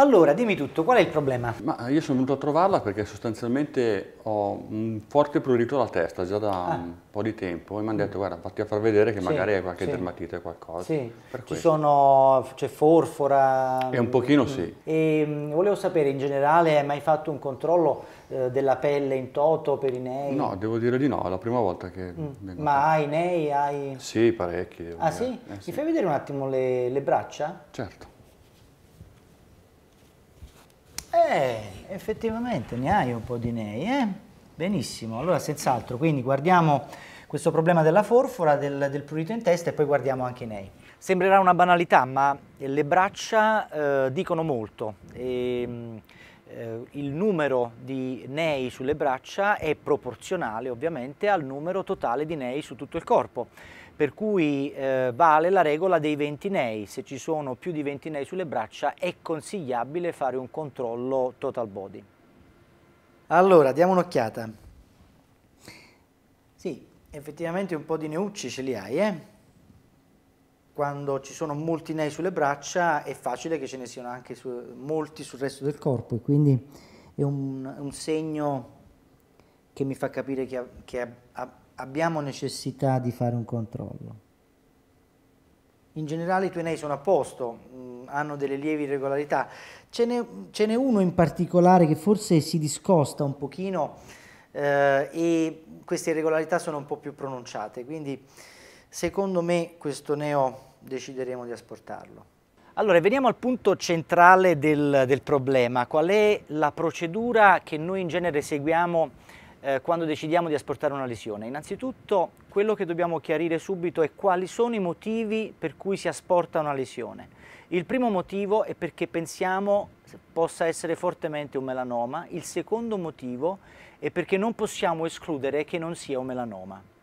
Allora, dimmi tutto, qual è il problema? Ma eh, io sono venuto a trovarla perché sostanzialmente ho un forte prurito alla testa già da ah. un po' di tempo e mi hanno mm. detto guarda fatti a far vedere che sì, magari hai qualche sì. dermatite o qualcosa. Sì, per ci questo. sono, c'è forfora. E un pochino mm, sì. E mm, volevo sapere in generale hai mai fatto un controllo eh, della pelle in toto per i nei? No, devo dire di no, è la prima volta che mm. Ma a... hai nei? Hai... Sì, parecchi. Ah eh, sì? Eh, sì? Mi fai vedere un attimo le, le braccia? Certo. Eh, effettivamente ne hai un po' di nei, eh? Benissimo, allora senz'altro, quindi guardiamo questo problema della forfora, del, del, prurito in testa e poi guardiamo anche i nei. Sembrerà una banalità, ma le braccia eh, dicono molto. E, ehm, eh, il numero di nei sulle braccia è proporzionale ovviamente al numero totale di nei su tutto il corpo, per cui eh, vale la regola dei 20 nei, se ci sono più di 20 nei sulle braccia è consigliabile fare un controllo total body. Allora, diamo un'occhiata. Sì, effettivamente un po' di neucci ce li hai, eh? quando ci sono molti nei sulle braccia è facile che ce ne siano anche su, molti sul resto del corpo e quindi è un, un segno che mi fa capire che, che ab abbiamo necessità di fare un controllo. In generale i tuoi nei sono a posto, mh, mm, hanno delle lievi irregolarità. Ce n'è, uno in particolare che forse si discosta un pochino eh, e queste irregolarità sono un po' più pronunciate, quindi secondo me questo neo decideremo di asportarlo. Allora, veniamo al punto centrale del, del, problema. Qual è la procedura che noi in genere seguiamo eh, quando decidiamo di asportare una lesione? Innanzitutto, quello che dobbiamo chiarire subito è quali sono i motivi per cui si asporta una lesione. Il primo motivo è perché pensiamo possa essere fortemente un melanoma, il secondo motivo è perché non possiamo escludere che non sia un melanoma.